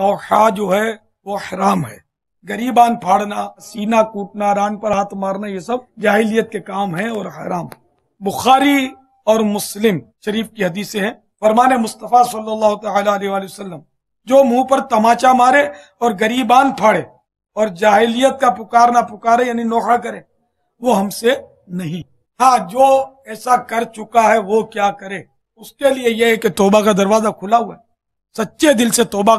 नौखा जो है वो हराम है गरीबान फाड़ना सीना कूटना रान पर हाथ मारना ये सब जाहिलियत के काम है और हराम बुखारी और मुस्लिम शरीफ की हदीसे हैं फरमान मुस्तफ़ा सल्लल्लाहु अलैहि वसल्लम जो मुंह पर तमाचा मारे और गरीबान फाड़े और जाहिलियत का पुकार ना पुकारे यानी नोखा करे वो हमसे नहीं हाँ जो ऐसा कर चुका है वो क्या करे उसके लिए यह है कि तोबा का दरवाजा खुला हुआ है सच्चे दिल से तोबा